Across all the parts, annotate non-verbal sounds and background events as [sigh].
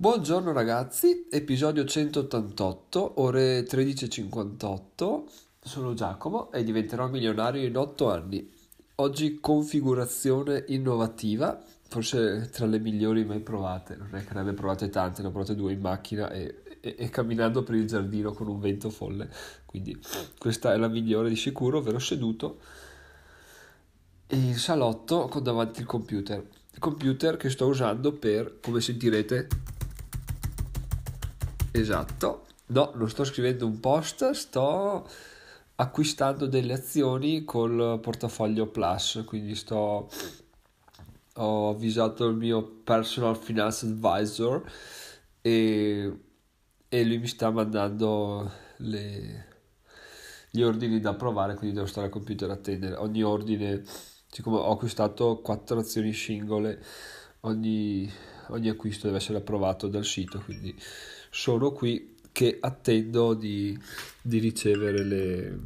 Buongiorno ragazzi, episodio 188, ore 13.58. Sono Giacomo e diventerò milionario in 8 anni. Oggi configurazione innovativa, forse tra le migliori mai provate. Non è che ne abbia provate tante, ne ho provate due in macchina e, e, e camminando per il giardino con un vento folle. Quindi questa è la migliore di sicuro, ovvero seduto in salotto con davanti il computer. Il computer che sto usando per, come sentirete, Esatto. No, non sto scrivendo un post, sto acquistando delle azioni col portafoglio Plus, quindi sto ho avvisato il mio personal finance advisor e, e lui mi sta mandando le, gli ordini da provare, quindi devo stare al computer a attendere. Ogni ordine, siccome ho acquistato quattro azioni singole, ogni, ogni acquisto deve essere approvato dal sito, quindi sono qui che attendo di, di ricevere le,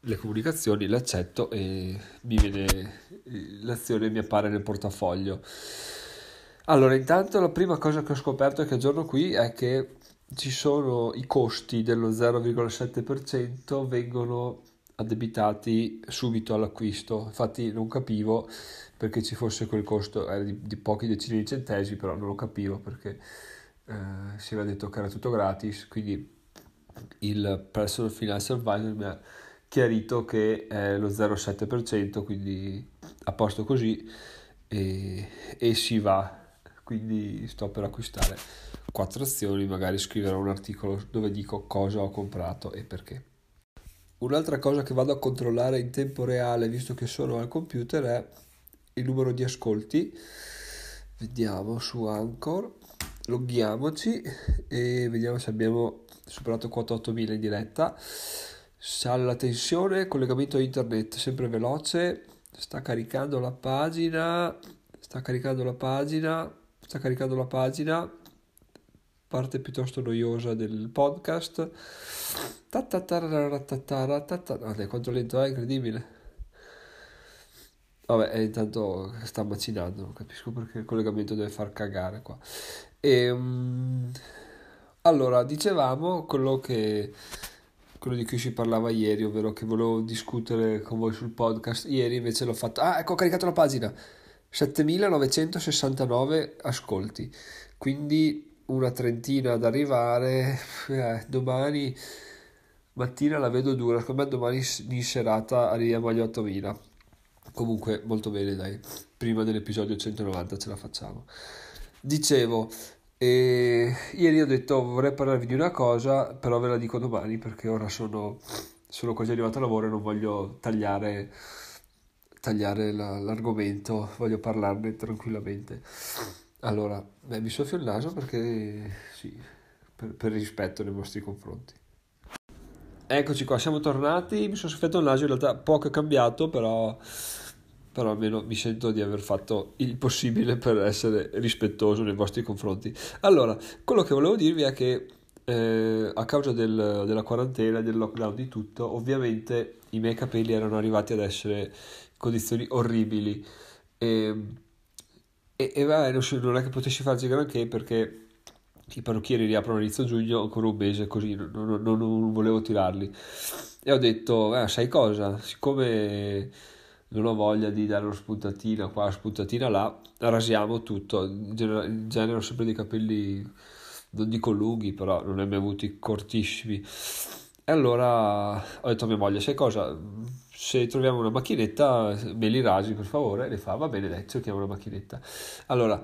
le comunicazioni, le accetto e mi viene, l'azione mi appare nel portafoglio. Allora, intanto la prima cosa che ho scoperto che aggiorno qui è che ci sono i costi dello 0,7% vengono addebitati subito all'acquisto. Infatti non capivo perché ci fosse quel costo, era di, di pochi decine di centesimi, però non lo capivo perché eh, si era detto che era tutto gratis, quindi il personal finance advisor mi ha chiarito che è lo 0,7%, quindi a posto così e, e si va. Quindi sto per acquistare quattro azioni, magari scriverò un articolo dove dico cosa ho comprato e perché. Un'altra cosa che vado a controllare in tempo reale, visto che sono al computer, è il numero di ascolti. Vediamo su Anchor loghiamoci e vediamo se abbiamo superato quota 8000 in diretta. sale la tensione, collegamento a internet sempre veloce, sta caricando la pagina, sta caricando la pagina, sta caricando la pagina, parte piuttosto noiosa del podcast. Tatatara, tatatara, tatatara, ah, quanto lento è, eh, incredibile. Vabbè, eh, intanto sta macinando, non capisco perché il collegamento deve far cagare qua. E, um, allora, dicevamo quello, che, quello di cui si parlava ieri, ovvero che volevo discutere con voi sul podcast. Ieri invece l'ho fatto. Ah, ecco, ho caricato la pagina. 7969 ascolti. Quindi una trentina ad arrivare. [laughs] Eh, domani mattina la vedo dura, secondo me domani in serata arriviamo agli 8000 Comunque, molto bene, dai. Prima dell'episodio 190 ce la facciamo. Dicevo, e eh, ieri ho detto vorrei parlarvi di una cosa, però ve la dico domani perché ora sono, sono quasi arrivato a lavoro e non voglio tagliare, tagliare la, l'argomento, voglio parlarne tranquillamente. Allora, beh, mi soffio il naso perché sì, per, per rispetto nei vostri confronti. Eccoci qua, siamo tornati. Mi sono soffiato un naso, in realtà poco è cambiato, però, però almeno mi sento di aver fatto il possibile per essere rispettoso nei vostri confronti. Allora, quello che volevo dirvi è che eh, a causa del, della quarantena, del lockdown, di tutto, ovviamente i miei capelli erano arrivati ad essere in condizioni orribili. E, ehm, e, e vabbè, non, non è che potessi farci granché perché i parrucchieri riaprono inizio giugno, ancora un mese così, non, non, non volevo tirarli. E ho detto, eh, sai cosa, siccome non ho voglia di dare una spuntatina qua, una spuntatina là, rasiamo tutto. In, genere, in genere ho sempre dei capelli, non dico lunghi, però non ne ho mai avuti cortissimi. E allora ho detto a mia moglie, sai cosa, se troviamo una macchinetta me li rasi per favore, e le fa, va bene dai, cerchiamo una macchinetta. Allora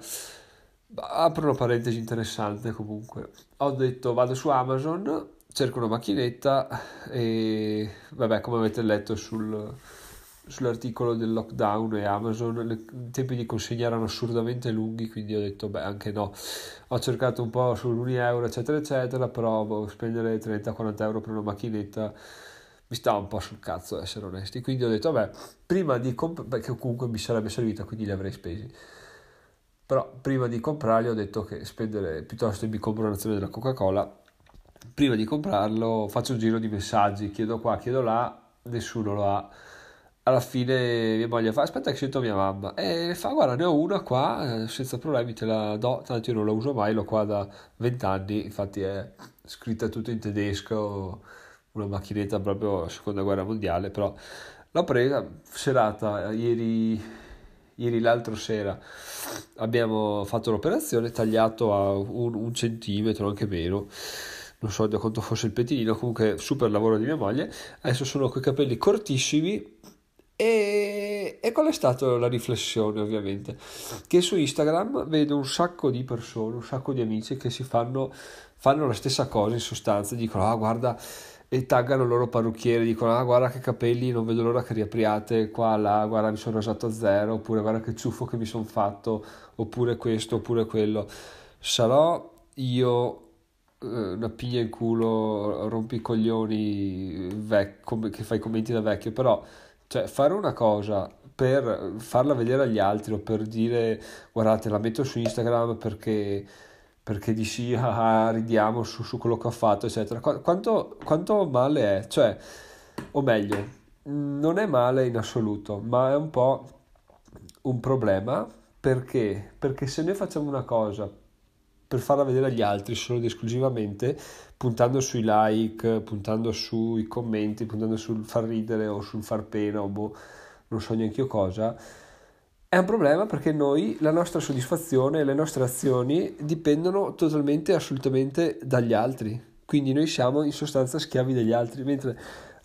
apro una parentesi interessante comunque. Ho detto vado su Amazon, cerco una macchinetta e vabbè come avete letto sul, sull'articolo del lockdown e Amazon le, i tempi di consegna erano assurdamente lunghi quindi ho detto beh anche no. Ho cercato un po' sull'1 euro eccetera eccetera però boh, spendere 30-40 euro per una macchinetta mi stava un po' sul cazzo essere onesti quindi ho detto vabbè prima di comprare perché comunque mi sarebbe servita quindi li avrei spesi però prima di comprarli ho detto che spendere piuttosto mi compro un'azione della Coca-Cola prima di comprarlo faccio un giro di messaggi chiedo qua chiedo là nessuno lo ha alla fine mia moglie fa aspetta che sento mia mamma e fa guarda ne ho una qua eh, senza problemi te la do tanto io non la uso mai l'ho qua da vent'anni infatti è scritta tutto in tedesco una macchinetta proprio seconda guerra mondiale però l'ho presa serata ieri ieri l'altro sera abbiamo fatto l'operazione, tagliato a un, un centimetro, anche meno non so da quanto fosse il pettinino, comunque super lavoro di mia moglie, adesso sono coi capelli cortissimi e, e qual è stata la riflessione ovviamente? Che su Instagram vedo un sacco di persone, un sacco di amici che si fanno, fanno la stessa cosa in sostanza, dicono ah guarda e taggano il loro parrucchiere, dicono ah guarda che capelli, non vedo l'ora che riapriate, qua là, guarda mi sono rasato a zero, oppure guarda che ciuffo che mi sono fatto, oppure questo, oppure quello. Sarò io eh, una piglia in culo, rompicoglioni vec- com- che fai commenti da vecchio, però cioè, fare una cosa per farla vedere agli altri o per dire guardate la metto su Instagram perché perché dici ah, ah, ridiamo su, su, quello che ho fatto, eccetera. Quanto, quanto, male è? Cioè, o meglio, non è male in assoluto, ma è un po' un problema perché? Perché se noi facciamo una cosa per farla vedere agli altri solo ed esclusivamente puntando sui like, puntando sui commenti, puntando sul far ridere o sul far pena o boh, non so neanche io cosa, è un problema perché noi, la nostra soddisfazione e le nostre azioni dipendono totalmente e assolutamente dagli altri. Quindi noi siamo in sostanza schiavi degli altri, mentre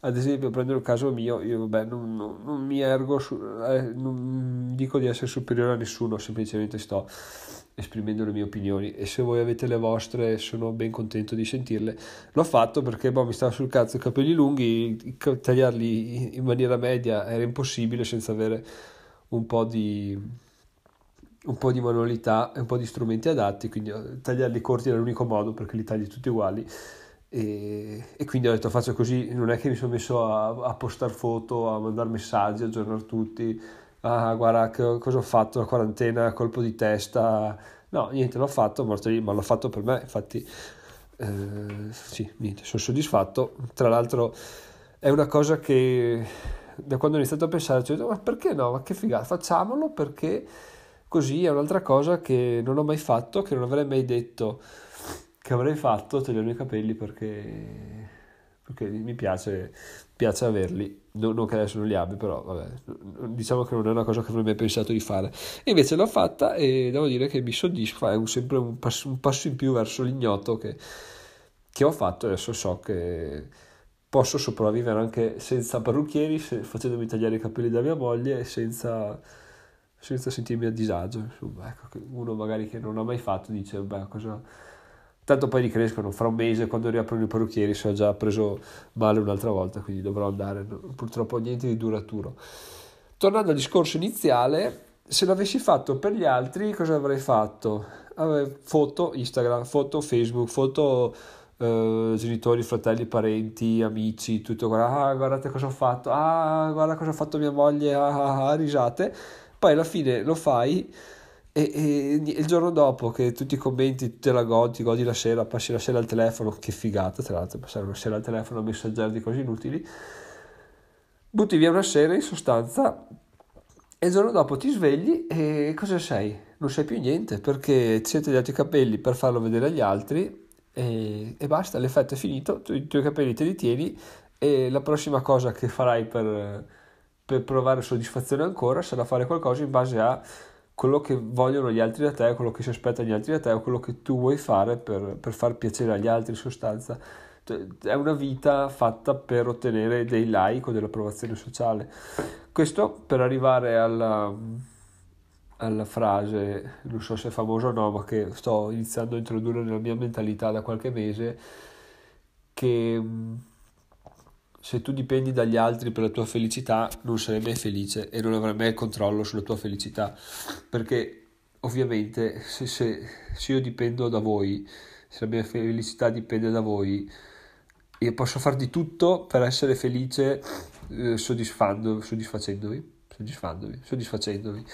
ad esempio prendo il caso mio, io vabbè, non, non, non mi ergo, su, eh, non dico di essere superiore a nessuno, semplicemente sto esprimendo le mie opinioni e se voi avete le vostre sono ben contento di sentirle l'ho fatto perché boh, mi stava sul cazzo i capelli lunghi tagliarli in maniera media era impossibile senza avere un po' di, un po di manualità e un po' di strumenti adatti, quindi eh, tagliarli corti era l'unico modo perché li tagli tutti uguali. E, e, quindi ho detto faccio così, non è che mi sono messo a, a postare foto, a mandare messaggi, a aggiornare tutti, ah guarda che, cosa ho fatto, la quarantena, colpo di testa, no niente l'ho fatto, morto lì, ma l'ho fatto per me, infatti eh, sì, niente, sono soddisfatto, tra l'altro è una cosa che da quando ho iniziato a pensare ho detto, ma perché no? Ma che figata, facciamolo perché così è un'altra cosa che non ho mai fatto, che non avrei mai detto che avrei fatto, togliermi i capelli perché, perché mi piace, piace averli. Non, non, che adesso non li abbia, però vabbè, diciamo che non è una cosa che avrei mai pensato di fare. E invece l'ho fatta e devo dire che mi soddisfa, è un, sempre un passo, un passo, in più verso l'ignoto che, che ho fatto, adesso so che posso sopravvivere anche senza parrucchieri, se, facendomi tagliare i capelli da mia moglie e senza, senza sentirmi a disagio. Insomma, ecco, uno magari che non ha mai fatto dice, beh, cosa... Tanto poi ricrescono, fra un mese quando riaprono i parrucchieri se ho già preso male un'altra volta, quindi dovrò andare, purtroppo niente di duraturo. Tornando al discorso iniziale, se l'avessi fatto per gli altri cosa avrei fatto? Avrei foto Instagram, foto Facebook, foto eh, genitori, fratelli, parenti, amici, tutto, guarda, ah, guardate cosa ho fatto, ah, guarda cosa ha fatto mia moglie, ah, ah, ah, risate, poi alla fine lo fai e, e, il giorno dopo che tu ti commenti, te la godi, godi la sera, passi la sera al telefono, che figata tra l'altro, passare una sera al telefono a messaggiare di cose inutili, butti via una sera in sostanza e il giorno dopo ti svegli e cosa sei? Non sai più niente perché ti sei tagliato i capelli per farlo vedere agli altri e, e basta, l'effetto è finito, tu, i tuoi capelli te li tieni e la prossima cosa che farai per, per provare soddisfazione ancora sarà fare qualcosa in base a quello che vogliono gli altri da te, quello che si aspettano gli altri da te o quello che tu vuoi fare per, per far piacere agli altri in sostanza. Cioè, è una vita fatta per ottenere dei like o dell'approvazione sociale. Questo per arrivare alla, alla frase, non so se è famosa o no, ma che sto iniziando a introdurre nella mia mentalità da qualche mese, che mm, se tu dipendi dagli altri per la tua felicità non sarai mai felice e non avrai mai il controllo sulla tua felicità, perché ovviamente se, se, se io dipendo da voi, se la mia felicità dipende da voi, io posso far di tutto per essere felice eh, soddisfandovi, soddisfacendovi, soddisfandovi, soddisfacendovi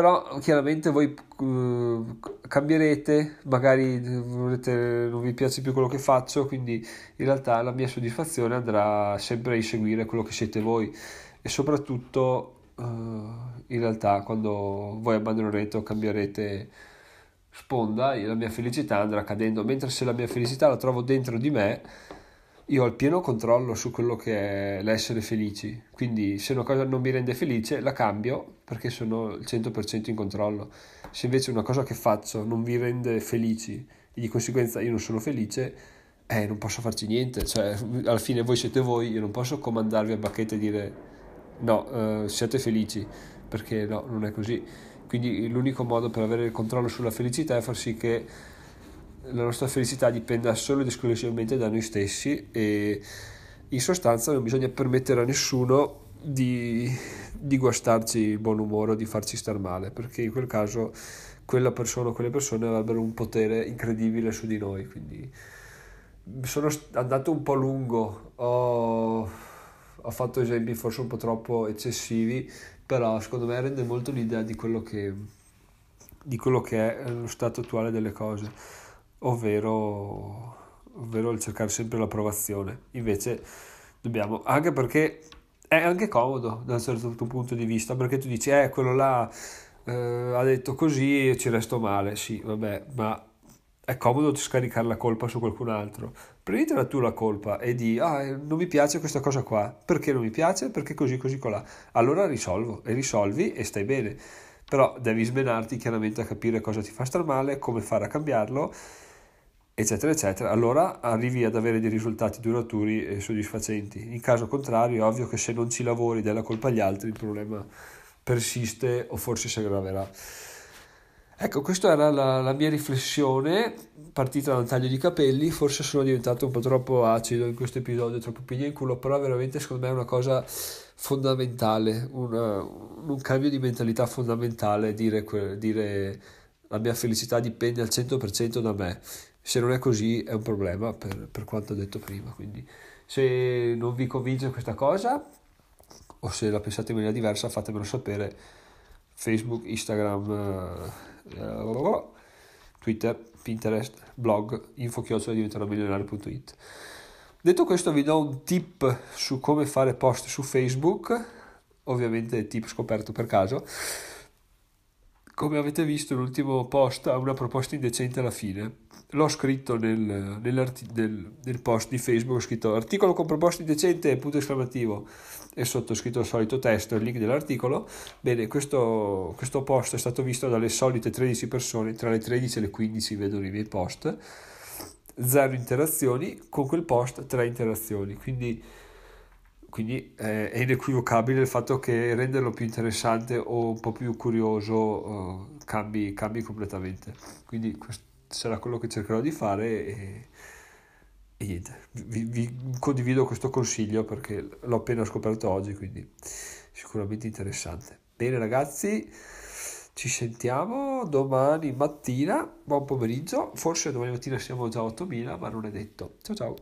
però chiaramente voi uh, cambierete, magari volete, non vi piace più quello che faccio, quindi in realtà la mia soddisfazione andrà sempre a inseguire quello che siete voi e soprattutto uh, in realtà quando voi abbandonerete o cambierete sponda la mia felicità andrà cadendo, mentre se la mia felicità la trovo dentro di me io ho il pieno controllo su quello che è l'essere felici, quindi se una cosa non mi rende felice la cambio perché sono il 100% in controllo, se invece una cosa che faccio non mi rende felici e di conseguenza io non sono felice, eh, non posso farci niente, cioè [laughs] alla fine voi siete voi, io non posso comandarvi a bacchetta e dire no, eh, siete felici, perché no, non è così. Quindi l'unico modo per avere il controllo sulla felicità è far sì che la nostra felicità dipenda solo ed esclusivamente da noi stessi e in sostanza non bisogna permettere a nessuno di, di guastarci il buon umore o di farci star male, perché in quel caso quella persona o quelle persone avrebbero un potere incredibile su di noi. Quindi sono andato un po' lungo, ho, ho fatto esempi forse un po' troppo eccessivi, però secondo me rende molto l'idea di quello che, di quello che è lo stato attuale delle cose ovvero, ovvero il cercare sempre l'approvazione. Invece dobbiamo, anche perché è anche comodo da un certo punto di vista, perché tu dici, eh, quello là eh, ha detto così e ci resto male, sì, vabbè, ma è comodo scaricare la colpa su qualcun altro. Prenditela tu la colpa e di, ah, eh, non mi piace questa cosa qua, perché non mi piace? Perché così, così, colà. Allora risolvo, e risolvi e stai bene. Però devi smenarti chiaramente a capire cosa ti fa star male, come fare a cambiarlo eccetera, eccetera, allora arrivi ad avere dei risultati duraturi e soddisfacenti. In caso contrario, è ovvio che se non ci lavori della colpa agli altri, il problema persiste o forse si aggraverà. Ecco, questa era la, la mia riflessione partita da un taglio di capelli, forse sono diventato un po' troppo acido in questo episodio, troppo piglia in culo, però veramente secondo me è una cosa fondamentale, una, un cambio di mentalità fondamentale dire, dire la mia felicità dipende al 100% da me se non è così è un problema per, per quanto detto prima, quindi se non vi convince questa cosa o se la pensate in maniera diversa fatemelo sapere. Facebook, Instagram, eh, Twitter, Pinterest, blog, infochiocciola milionario.it Detto questo vi do un tip su come fare post su Facebook, ovviamente tip scoperto per caso. Come avete visto l'ultimo post ha una proposta indecente alla fine l'ho scritto nel, nel, nel, post di Facebook, ho scritto articolo con proposte decente, punto esclamativo, e sotto ho scritto il solito testo, il link dell'articolo. Bene, questo, questo post è stato visto dalle solite 13 persone, tra le 13 e le 15 vedono i miei post, zero interazioni, con quel post tre interazioni, quindi quindi eh, è inequivocabile il fatto che renderlo più interessante o un po' più curioso eh, cambi, cambi, completamente. Quindi quest- sarà quello che cercherò di fare e, e niente, vi, vi, condivido questo consiglio perché l'ho appena scoperto oggi, quindi sicuramente interessante. Bene ragazzi, ci sentiamo domani mattina, buon pomeriggio, forse domani mattina siamo già a 8000, ma non è detto. Ciao ciao!